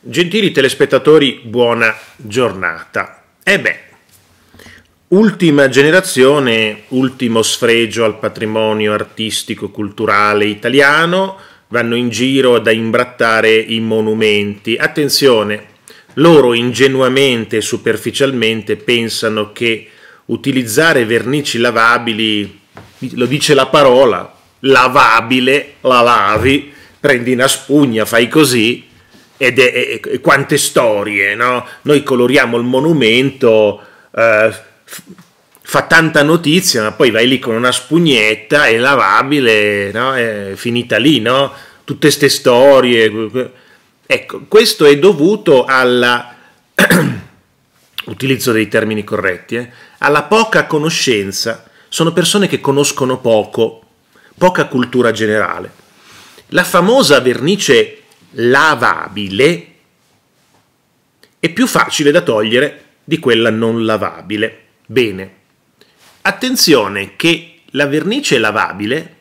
Gentili telespettatori, buona giornata. E beh, ultima generazione, ultimo sfregio al patrimonio artistico e culturale italiano, vanno in giro ad imbrattare i monumenti. Attenzione, loro ingenuamente e superficialmente pensano che utilizzare vernici lavabili, lo dice la parola, lavabile, la lavi, prendi una spugna, fai così, ed è, e, e quante storie, no? Noi coloriamo il monumento, eh, f- fa tanta notizia, ma poi vai lì con una spugnetta, è lavabile, no? È finita lì, no? Tutte queste storie. Ecco, questo è dovuto alla... utilizzo dei termini corretti, eh? alla poca conoscenza. Sono persone che conoscono poco, poca cultura generale. La famosa vernice lavabile è più facile da togliere di quella non lavabile. Bene, attenzione che la vernice lavabile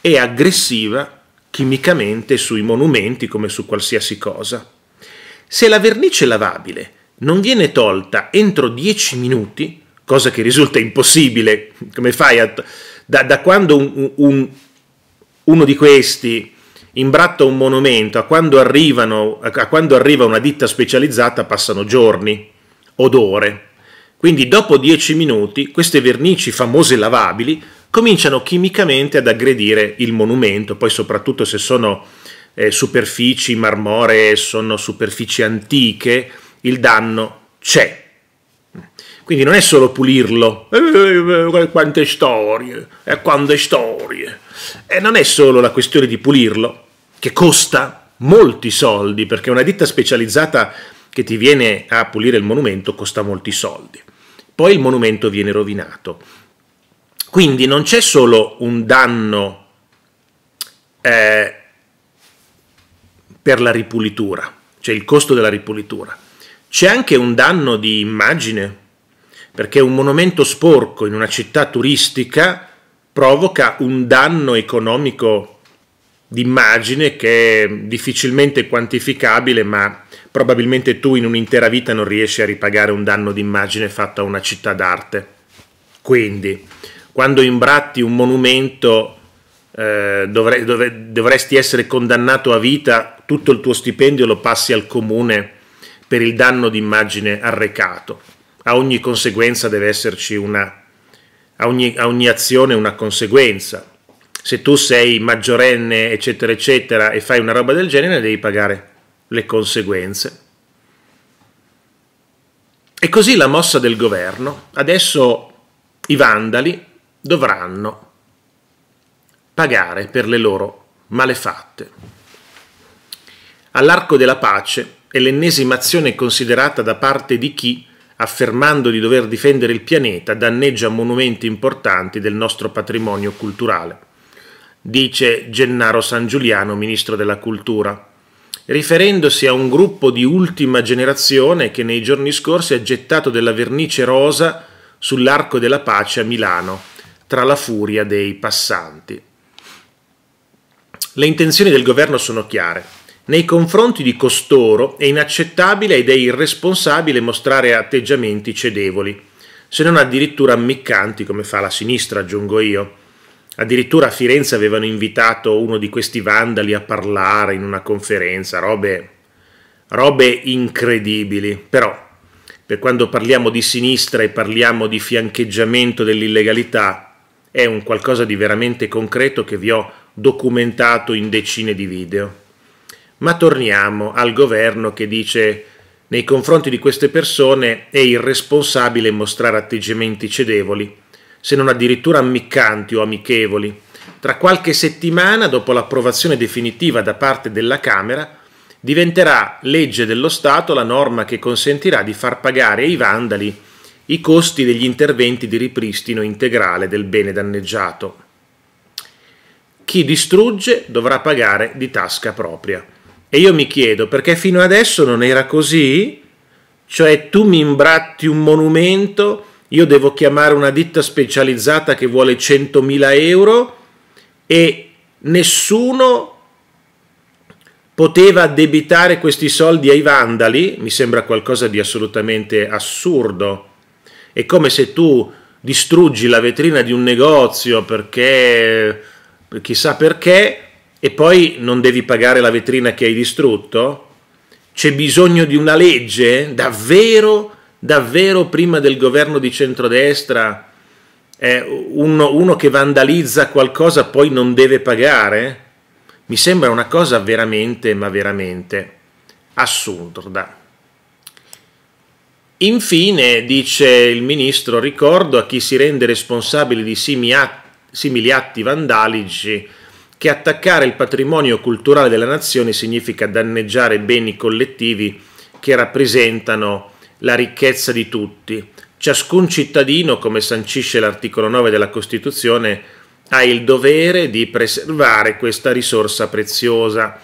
è aggressiva chimicamente sui monumenti come su qualsiasi cosa. Se la vernice lavabile non viene tolta entro 10 minuti, cosa che risulta impossibile, come fai a, da, da quando un, un, uno di questi imbratta un monumento, a quando, arrivano, a quando arriva una ditta specializzata passano giorni od ore. Quindi dopo dieci minuti queste vernici famose lavabili cominciano chimicamente ad aggredire il monumento, poi soprattutto se sono eh, superfici marmoree, sono superfici antiche, il danno c'è. Quindi non è solo pulirlo, eh, eh, eh, quante storie, eh, quante storie. E non è solo la questione di pulirlo, che costa molti soldi, perché una ditta specializzata che ti viene a pulire il monumento costa molti soldi. Poi il monumento viene rovinato. Quindi non c'è solo un danno eh, per la ripulitura, cioè il costo della ripulitura, c'è anche un danno di immagine, perché un monumento sporco in una città turistica provoca un danno economico di immagine che è difficilmente quantificabile, ma probabilmente tu in un'intera vita non riesci a ripagare un danno d'immagine fatto a una città d'arte. Quindi, quando imbratti un monumento eh, dovre, dovre, dovresti essere condannato a vita, tutto il tuo stipendio lo passi al comune per il danno d'immagine arrecato. A ogni conseguenza deve esserci una, a ogni, a ogni azione una conseguenza se tu sei maggiorenne, eccetera, eccetera, e fai una roba del genere, devi pagare le conseguenze. E così la mossa del governo, adesso i vandali dovranno pagare per le loro malefatte. All'arco della pace è l'ennesima azione considerata da parte di chi, affermando di dover difendere il pianeta, danneggia monumenti importanti del nostro patrimonio culturale dice Gennaro San Giuliano, ministro della Cultura, riferendosi a un gruppo di ultima generazione che nei giorni scorsi ha gettato della vernice rosa sull'Arco della Pace a Milano, tra la furia dei passanti. Le intenzioni del governo sono chiare. Nei confronti di costoro è inaccettabile ed è irresponsabile mostrare atteggiamenti cedevoli, se non addirittura ammiccanti come fa la sinistra, aggiungo io. Addirittura a Firenze avevano invitato uno di questi vandali a parlare in una conferenza, robe, robe incredibili. Però, per quando parliamo di sinistra e parliamo di fiancheggiamento dell'illegalità, è un qualcosa di veramente concreto che vi ho documentato in decine di video. Ma torniamo al governo che dice nei confronti di queste persone è irresponsabile mostrare atteggiamenti cedevoli se non addirittura ammiccanti o amichevoli. Tra qualche settimana, dopo l'approvazione definitiva da parte della Camera, diventerà legge dello Stato la norma che consentirà di far pagare ai vandali i costi degli interventi di ripristino integrale del bene danneggiato. Chi distrugge dovrà pagare di tasca propria. E io mi chiedo perché fino adesso non era così? Cioè tu mi imbratti un monumento io devo chiamare una ditta specializzata che vuole 100.000 euro e nessuno poteva debitare questi soldi ai vandali, mi sembra qualcosa di assolutamente assurdo. È come se tu distruggi la vetrina di un negozio perché chissà perché e poi non devi pagare la vetrina che hai distrutto? C'è bisogno di una legge? Davvero? davvero prima del governo di centrodestra eh, uno, uno che vandalizza qualcosa poi non deve pagare? Mi sembra una cosa veramente, ma veramente assurda. Infine, dice il ministro, ricordo a chi si rende responsabile di simili atti vandalici che attaccare il patrimonio culturale della nazione significa danneggiare beni collettivi che rappresentano la ricchezza di tutti. Ciascun cittadino, come sancisce l'articolo 9 della Costituzione, ha il dovere di preservare questa risorsa preziosa.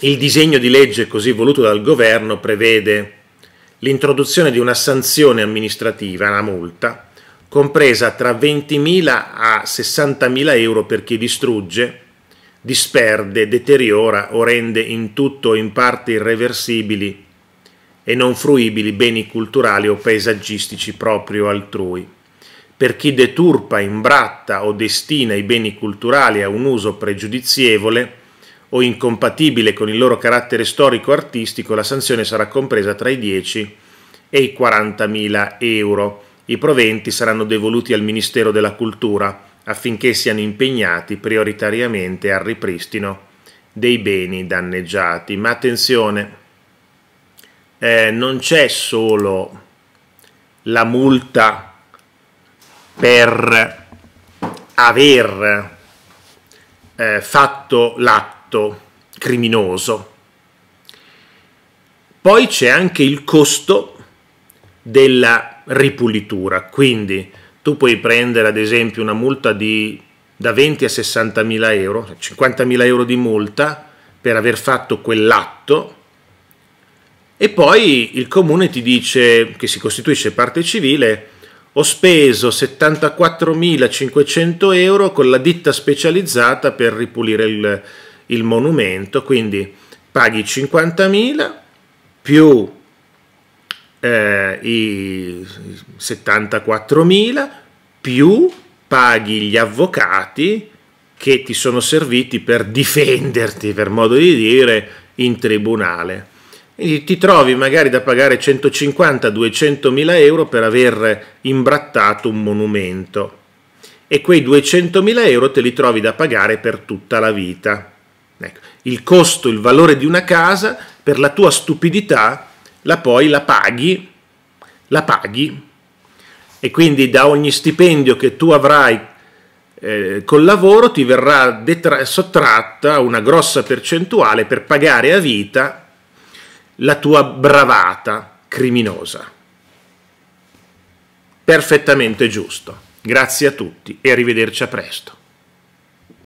Il disegno di legge così voluto dal governo prevede l'introduzione di una sanzione amministrativa, una multa, compresa tra 20.000 a 60.000 euro per chi distrugge, disperde, deteriora o rende in tutto o in parte irreversibili e non fruibili beni culturali o paesaggistici proprio altrui. Per chi deturpa, imbratta o destina i beni culturali a un uso pregiudizievole o incompatibile con il loro carattere storico-artistico, la sanzione sarà compresa tra i 10 e i 40.000 euro. I proventi saranno devoluti al Ministero della Cultura affinché siano impegnati prioritariamente al ripristino dei beni danneggiati. Ma attenzione! eh, non c'è solo la multa per aver eh, fatto l'atto criminoso, poi c'è anche il costo della ripulitura, quindi tu puoi prendere ad esempio una multa di da 20 a 60 mila euro, 50 mila euro di multa per aver fatto quell'atto e poi il comune ti dice, che si costituisce parte civile, ho speso 74.500 euro con la ditta specializzata per ripulire il, il monumento, quindi paghi 50.000 più eh, i 74.000 più paghi gli avvocati che ti sono serviti per difenderti, per modo di dire, in tribunale ti trovi magari da pagare 150-200 mila euro per aver imbrattato un monumento e quei 200 mila euro te li trovi da pagare per tutta la vita. Ecco, il costo, il valore di una casa per la tua stupidità la poi la paghi, la paghi e quindi da ogni stipendio che tu avrai eh, col lavoro ti verrà detra- sottratta una grossa percentuale per pagare a vita la tua bravata criminosa. Perfettamente giusto. Grazie a tutti e arrivederci a presto.